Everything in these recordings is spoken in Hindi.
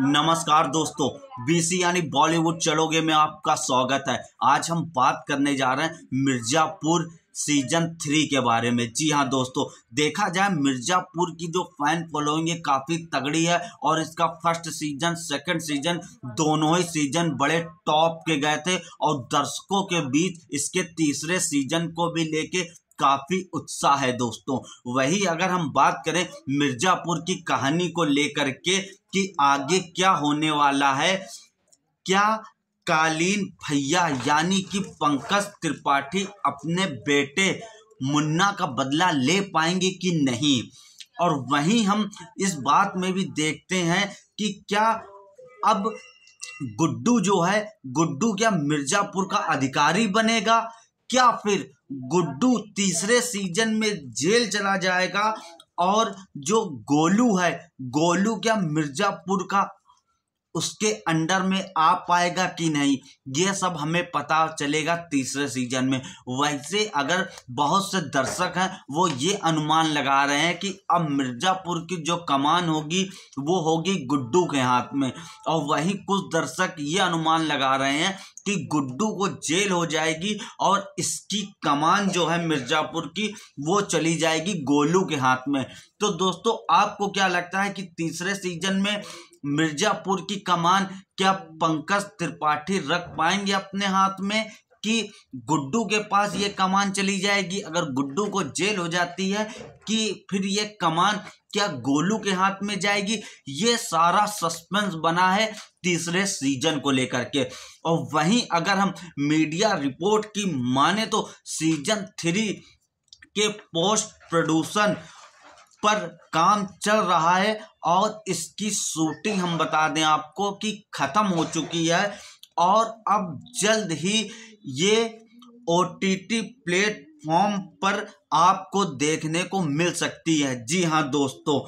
नमस्कार दोस्तों बीसी यानी बॉलीवुड चलोगे में आपका स्वागत है आज हम बात करने जा रहे हैं मिर्ज़ापुर सीजन थ्री के बारे में जी हाँ दोस्तों देखा जाए मिर्ज़ापुर की जो फैन फॉलोइंग है काफ़ी तगड़ी है और इसका फर्स्ट सीजन सेकंड सीजन दोनों ही सीजन बड़े टॉप के गए थे और दर्शकों के बीच इसके तीसरे सीजन को भी लेके काफ़ी उत्साह है दोस्तों वही अगर हम बात करें मिर्ज़ापुर की कहानी को लेकर के कि आगे क्या होने वाला है क्या कालीन भैया यानी कि पंकज त्रिपाठी अपने बेटे मुन्ना का बदला ले पाएंगे कि नहीं और वहीं हम इस बात में भी देखते हैं कि क्या अब गुड्डू जो है गुड्डू क्या मिर्ज़ापुर का अधिकारी बनेगा क्या फिर गुड्डू तीसरे सीजन में जेल चला जाएगा और जो गोलू है गोलू क्या मिर्जापुर का उसके अंडर में आ पाएगा कि नहीं ये सब हमें पता चलेगा तीसरे सीजन में वैसे अगर बहुत से दर्शक हैं वो ये अनुमान लगा रहे हैं कि अब मिर्ज़ापुर की जो कमान होगी वो होगी गुड्डू के हाथ में और वहीं कुछ दर्शक ये अनुमान लगा रहे हैं कि गुड्डू को जेल हो जाएगी और इसकी कमान जो है मिर्ज़ापुर की वो चली जाएगी गोलू के हाथ में तो दोस्तों आपको क्या लगता है कि तीसरे सीजन में मिर्ज़ापुर की कमान क्या पंकज त्रिपाठी रख पाएंगे अपने हाथ में कि गुड्डू के पास ये कमान चली जाएगी अगर गुड्डू को जेल हो जाती है कि फिर ये कमान क्या गोलू के हाथ में जाएगी ये सारा सस्पेंस बना है तीसरे सीजन को लेकर के और वहीं अगर हम मीडिया रिपोर्ट की माने तो सीजन थ्री के पोस्ट प्रोडक्शन पर काम चल रहा है और इसकी शूटिंग हम बता दें आपको कि ख़त्म हो चुकी है और अब जल्द ही ये ओ टी टी प्लेटफॉर्म पर आपको देखने को मिल सकती है जी हाँ दोस्तों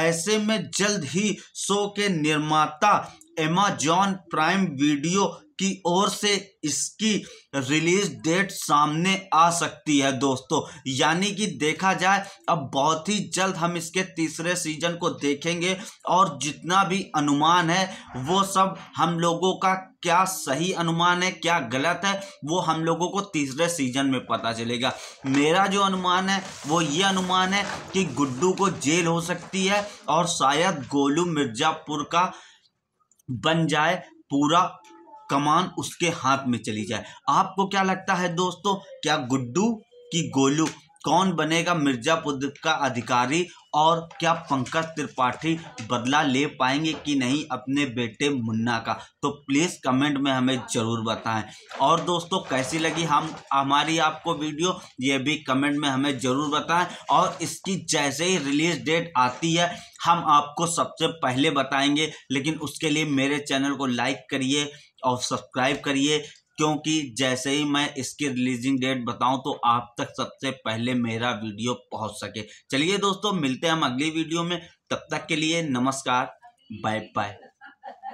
ऐसे में जल्द ही शो के निर्माता एमेजॉन प्राइम वीडियो की ओर से इसकी रिलीज डेट सामने आ सकती है दोस्तों यानी कि देखा जाए अब बहुत ही जल्द हम इसके तीसरे सीजन को देखेंगे और जितना भी अनुमान है वो सब हम लोगों का क्या सही अनुमान है क्या गलत है वो हम लोगों को तीसरे सीजन में पता चलेगा मेरा जो अनुमान है वो ये अनुमान है कि गुड्डू को जेल हो सकती है और शायद गोलू मिर्जापुर का बन जाए पूरा कमान उसके हाथ में चली जाए आपको क्या लगता है दोस्तों क्या गुड्डू की गोलू कौन बनेगा मिर्जापुर का अधिकारी और क्या पंकज त्रिपाठी बदला ले पाएंगे कि नहीं अपने बेटे मुन्ना का तो प्लीज़ कमेंट में हमें ज़रूर बताएं और दोस्तों कैसी लगी हम हमारी आपको वीडियो ये भी कमेंट में हमें ज़रूर बताएं और इसकी जैसे ही रिलीज डेट आती है हम आपको सबसे पहले बताएंगे लेकिन उसके लिए मेरे चैनल को लाइक करिए और सब्सक्राइब करिए क्योंकि जैसे ही मैं इसकी रिलीजिंग डेट बताऊं तो आप तक सबसे पहले मेरा वीडियो पहुंच सके चलिए दोस्तों मिलते हैं हम अगली वीडियो में तब तक के लिए नमस्कार बाय बाय